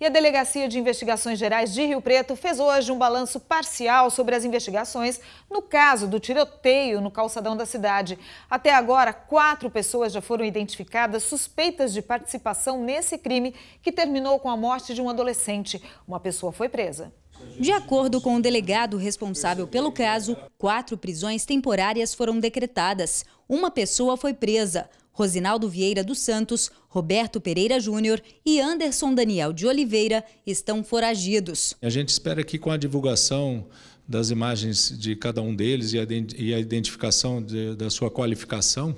E a Delegacia de Investigações Gerais de Rio Preto fez hoje um balanço parcial sobre as investigações no caso do tiroteio no calçadão da cidade. Até agora, quatro pessoas já foram identificadas suspeitas de participação nesse crime que terminou com a morte de um adolescente. Uma pessoa foi presa. De acordo com o delegado responsável pelo caso, quatro prisões temporárias foram decretadas. Uma pessoa foi presa. Rosinaldo Vieira dos Santos, Roberto Pereira Júnior e Anderson Daniel de Oliveira estão foragidos. A gente espera que com a divulgação das imagens de cada um deles e a identificação de, da sua qualificação,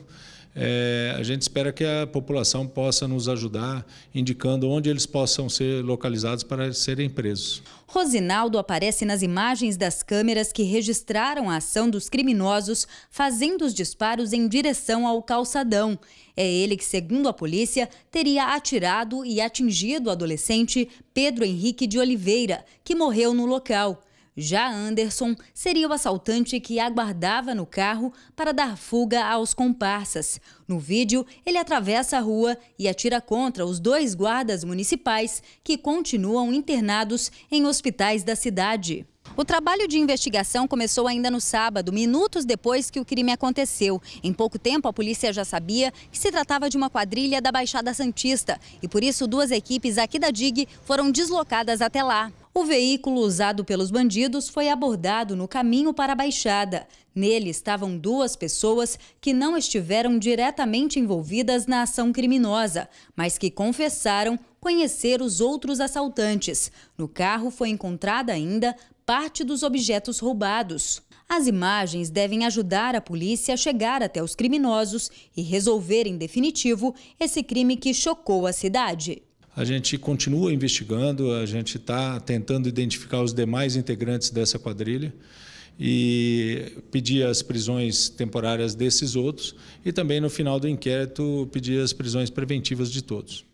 é, a gente espera que a população possa nos ajudar, indicando onde eles possam ser localizados para serem presos. Rosinaldo aparece nas imagens das câmeras que registraram a ação dos criminosos fazendo os disparos em direção ao calçadão. É ele que, segundo a polícia, teria atirado e atingido o adolescente Pedro Henrique de Oliveira, que morreu no local. Já Anderson seria o assaltante que aguardava no carro para dar fuga aos comparsas. No vídeo, ele atravessa a rua e atira contra os dois guardas municipais que continuam internados em hospitais da cidade. O trabalho de investigação começou ainda no sábado, minutos depois que o crime aconteceu. Em pouco tempo, a polícia já sabia que se tratava de uma quadrilha da Baixada Santista e por isso duas equipes aqui da DIG foram deslocadas até lá. O veículo usado pelos bandidos foi abordado no caminho para a Baixada. Nele estavam duas pessoas que não estiveram diretamente envolvidas na ação criminosa, mas que confessaram conhecer os outros assaltantes. No carro foi encontrada ainda parte dos objetos roubados. As imagens devem ajudar a polícia a chegar até os criminosos e resolver em definitivo esse crime que chocou a cidade. A gente continua investigando, a gente está tentando identificar os demais integrantes dessa quadrilha e pedir as prisões temporárias desses outros e também no final do inquérito pedir as prisões preventivas de todos.